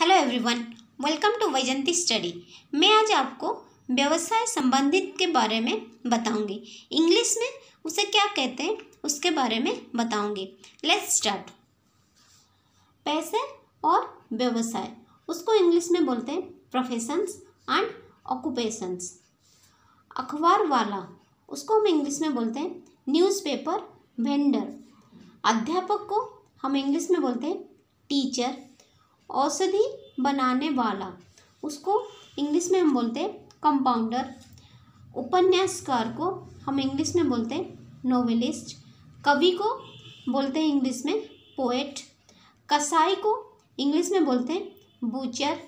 hello everyone welcome to Vaijanti study मैं आज आपको व्यवसाय संबंधित के बारे में बताऊंगी इंग्लिश में उसे क्या कहते हैं उसके बारे में बताऊंगी लेट्स स्टार्ट पैसे और व्यवसाय उसको इंग्लिश में बोलते हैं प्रोफेशंस एंड ऑक्यूपेशंस अखबार वाला उसको हम इंग्लिश में बोलते हैं न्यूज़पेपर वेंडर अध्यापक को हम इंग्लिश में बोलते हैं टीचर औषधि बनाने वाला उसको इंग्लिश में हम बोलते हैं कंपाउंडर उपन्यासकार को हम इंग्लिश में बोलते हैं नोवेलिस्ट कवि को बोलते हैं इंग्लिश में पोएट कसाई को इंग्लिश में बोलते हैं बूचर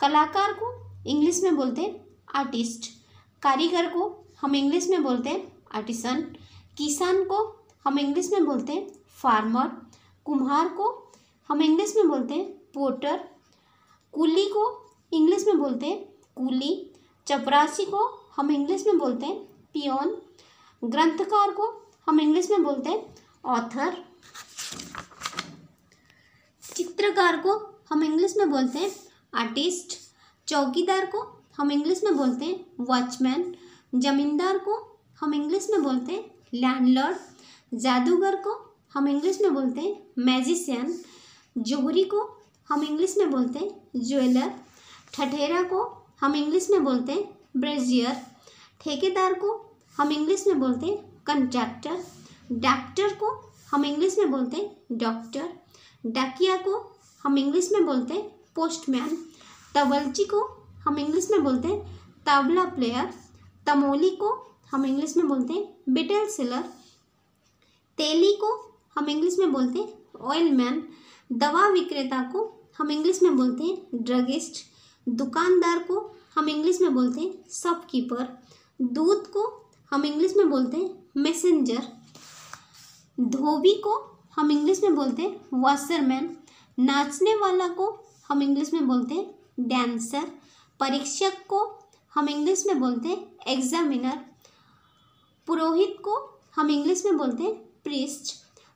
कलाकार को इंग्लिश में बोलते हैं आर्टिस्ट कारीगर को हम इंग्लिश में बोलते हैं आर्टिसन किसान को हम इंग्लिश में बोलते हैं फार्मर कुम्हार को हम इंग्लिश में बोलते हैं पोटर कुली को इंग्लिश में बोलते हैं कुली चपरासी को हम इंग्लिश में बोलते हैं पियोन ग्रंथकार को हम इंग्लिश में बोलते हैं ऑथर चित्रकार को हम इंग्लिश में बोलते हैं आर्टिस्ट चौकीदार को हम इंग्लिश में बोलते हैं वॉचमैन जमींदार को हम इंग्लिश में बोलते हैं लैंडलॉर्ड जादूगर को हम इंग्लिश में बोलते हैं मैजिशियन जोहरी को हम इंग्लिश में बोलते हैं ज्वेलर ठठेरा को हम इंग्लिश में बोलते हैं ब्रेजियर ठेकेदार को हम इंग्लिश में बोलते हैं कंट्रैक्टर डॉक्टर को हम इंग्लिश में बोलते हैं डॉक्टर डाकिया को हम इंग्लिश में बोलते हैं पोस्टमैन तवलची को हम इंग्लिश में बोलते हैं तबला प्लेयर तमोली को हम इंग्लिश में बोलते हैं बिटल सेलर तेली को हम इंग्लिश में बोलते हैं ऑयल मैन दवा विक्रेता को हम इंग्लिश में बोलते हैं ड्रगिस्ट दुकानदार को हम इंग्लिश में बोलते हैं शॉपकीपर दूध को हम इंग्लिश में बोलते हैं मैसेंजर धोबी को हम इंग्लिश में बोलते हैं वॉशरमैन नाचने वाला को हम इंग्लिश में बोलते हैं डांसर परीक्षक को हम इंग्लिश में बोलते हैं एग्जामिनर पुरोहित को हम इंग्लिश में बोलते हैं प्रिस्ट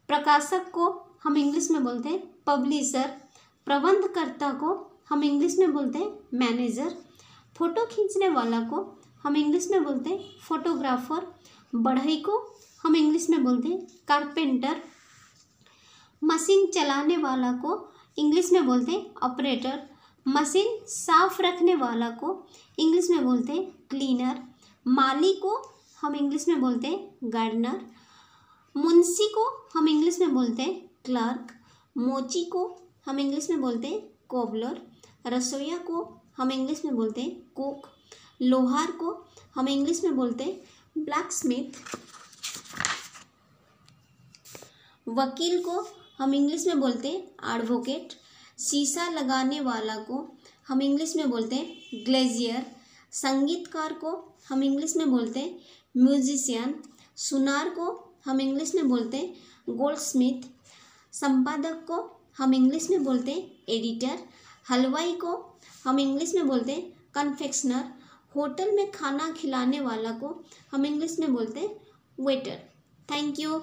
प्रकाशक को हम इंग्लिश में बोलते हैं पब्लिशर प्रबंधकर्ता को हम इंग्लिश में बोलते हैं मैनेजर फ़ोटो खींचने वाला को हम इंग्लिश में बोलते हैं फोटोग्राफर बढ़ई को हम इंग्लिश में बोलते हैं कारपेंटर मशीन चलाने वाला को इंग्लिश में बोलते हैं ऑपरेटर मशीन साफ रखने वाला को इंग्लिश में बोलते हैं क्लीनर माली को हम इंग्लिश में बोलते हैं गार्डनर मुंशी को हम इंग्लिश में बोलते हैं क्लर्क मोची को हम इंग्लिश में बोलते हैं कोबलर रसोईया को हम इंग्लिश में बोलते हैं कोक लोहार को हम इंग्लिश में बोलते हैं ब्लैक स्मिथ वकील को हम इंग्लिश में बोलते हैं एडवोकेट शीशा लगाने वाला को हम इंग्लिश में बोलते हैं ग्लेजियर संगीतकार को हम इंग्लिश में बोलते हैं म्यूजिशियन सुनार को हम इंग्लिश में बोलते हैं गोल्ड स्मिथ संपादक को हम इंग्लिश में बोलते हैं एडिटर हलवाई को हम इंग्लिश में बोलते हैं कन्फेक्शनर होटल में खाना खिलाने वाला को हम इंग्लिश में बोलते हैं वेटर थैंक यू